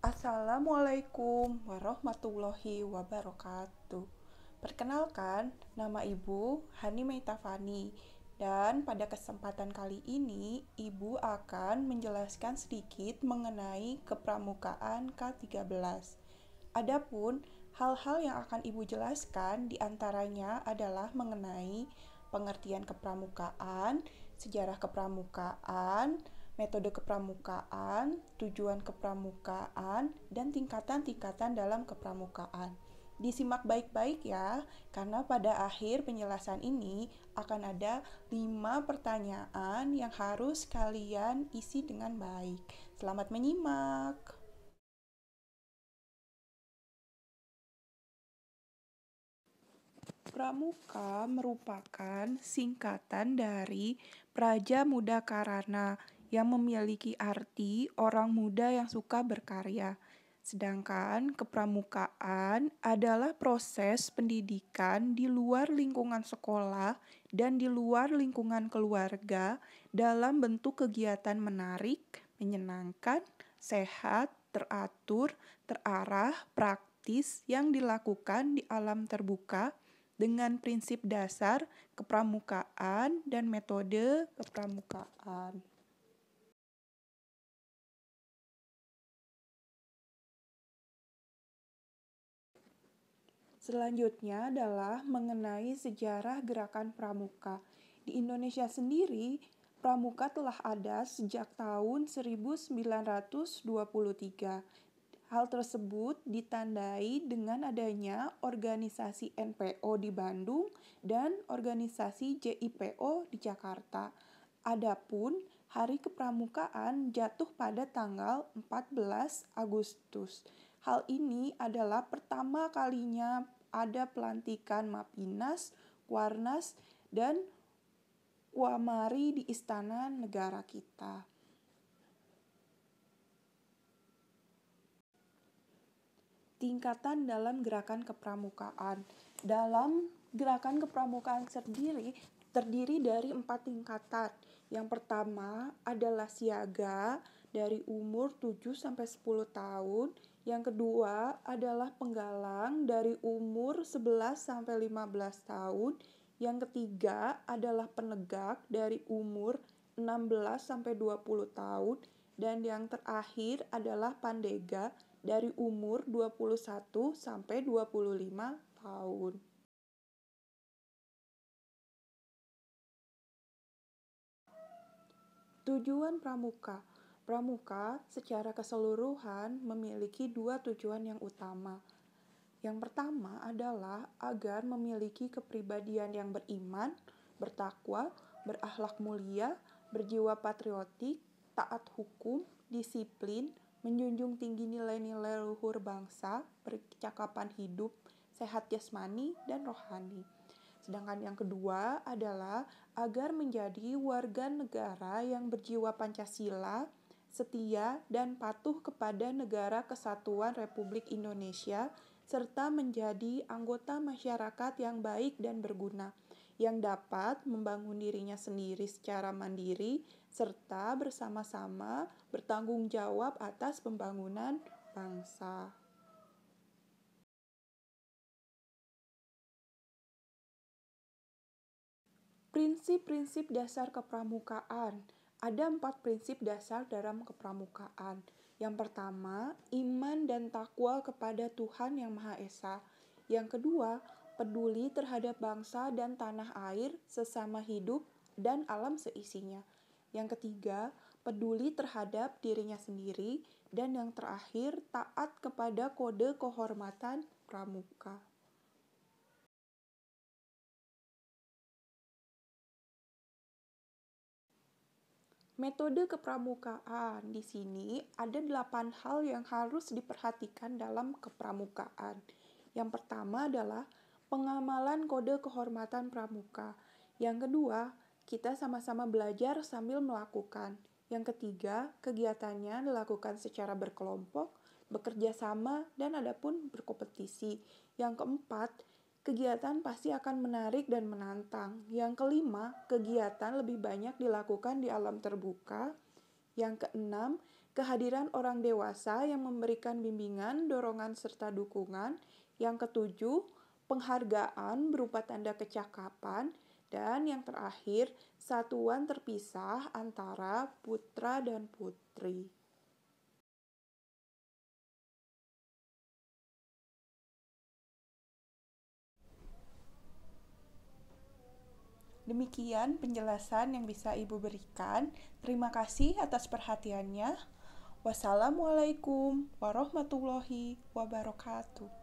Assalamualaikum warahmatullahi wabarakatuh. Perkenalkan, nama Ibu Hani Meitafani dan pada kesempatan kali ini Ibu akan menjelaskan sedikit mengenai kepramukaan K13. Adapun hal-hal yang akan Ibu jelaskan diantaranya adalah mengenai pengertian kepramukaan, sejarah kepramukaan, metode kepramukaan, tujuan kepramukaan, dan tingkatan-tingkatan dalam kepramukaan. Disimak baik-baik ya, karena pada akhir penjelasan ini akan ada lima pertanyaan yang harus kalian isi dengan baik. Selamat menyimak. Pramuka merupakan singkatan dari Praja Muda Karana yang memiliki arti orang muda yang suka berkarya. Sedangkan kepramukaan adalah proses pendidikan di luar lingkungan sekolah dan di luar lingkungan keluarga dalam bentuk kegiatan menarik, menyenangkan, sehat, teratur, terarah, praktis yang dilakukan di alam terbuka dengan prinsip dasar kepramukaan dan metode kepramukaan. Selanjutnya adalah mengenai sejarah gerakan pramuka. Di Indonesia sendiri, pramuka telah ada sejak tahun 1923. Hal tersebut ditandai dengan adanya organisasi NPO di Bandung dan organisasi JIPO di Jakarta. Adapun hari kepramukaan jatuh pada tanggal 14 Agustus. Hal ini adalah pertama kalinya ada pelantikan Mapinas, Kuarnas, dan Kuamari di istana negara kita. Tingkatan dalam gerakan kepramukaan. Dalam gerakan kepramukaan sendiri terdiri dari empat tingkatan. Yang pertama adalah siaga dari umur 7 10 tahun yang kedua adalah penggalang dari umur 11 sampai 15 tahun. Yang ketiga adalah penegak dari umur 16 sampai 20 tahun dan yang terakhir adalah pandega dari umur 21 sampai 25 tahun. Tujuan pramuka Pramuka secara keseluruhan memiliki dua tujuan yang utama. Yang pertama adalah agar memiliki kepribadian yang beriman, bertakwa, berakhlak mulia, berjiwa patriotik, taat hukum, disiplin, menjunjung tinggi nilai-nilai luhur bangsa, percakapan hidup, sehat jasmani, dan rohani. Sedangkan yang kedua adalah agar menjadi warga negara yang berjiwa Pancasila, setia dan patuh kepada negara kesatuan Republik Indonesia, serta menjadi anggota masyarakat yang baik dan berguna, yang dapat membangun dirinya sendiri secara mandiri, serta bersama-sama bertanggung jawab atas pembangunan bangsa. Prinsip-prinsip dasar kepramukaan ada empat prinsip dasar dalam kepramukaan. Yang pertama, iman dan takwa kepada Tuhan Yang Maha Esa. Yang kedua, peduli terhadap bangsa dan tanah air, sesama hidup, dan alam seisinya. Yang ketiga, peduli terhadap dirinya sendiri. Dan yang terakhir, taat kepada kode kehormatan pramuka. Metode kepramukaan di sini ada delapan hal yang harus diperhatikan dalam kepramukaan. Yang pertama adalah pengamalan kode kehormatan pramuka. Yang kedua, kita sama-sama belajar sambil melakukan. Yang ketiga, kegiatannya dilakukan secara berkelompok, bekerja sama, dan ada pun berkompetisi. Yang keempat, kegiatan pasti akan menarik dan menantang. Yang kelima, kegiatan lebih banyak dilakukan di alam terbuka. Yang keenam, kehadiran orang dewasa yang memberikan bimbingan, dorongan, serta dukungan. Yang ketujuh, penghargaan berupa tanda kecakapan. Dan yang terakhir, satuan terpisah antara putra dan putri. Demikian penjelasan yang bisa Ibu berikan. Terima kasih atas perhatiannya. Wassalamualaikum warahmatullahi wabarakatuh.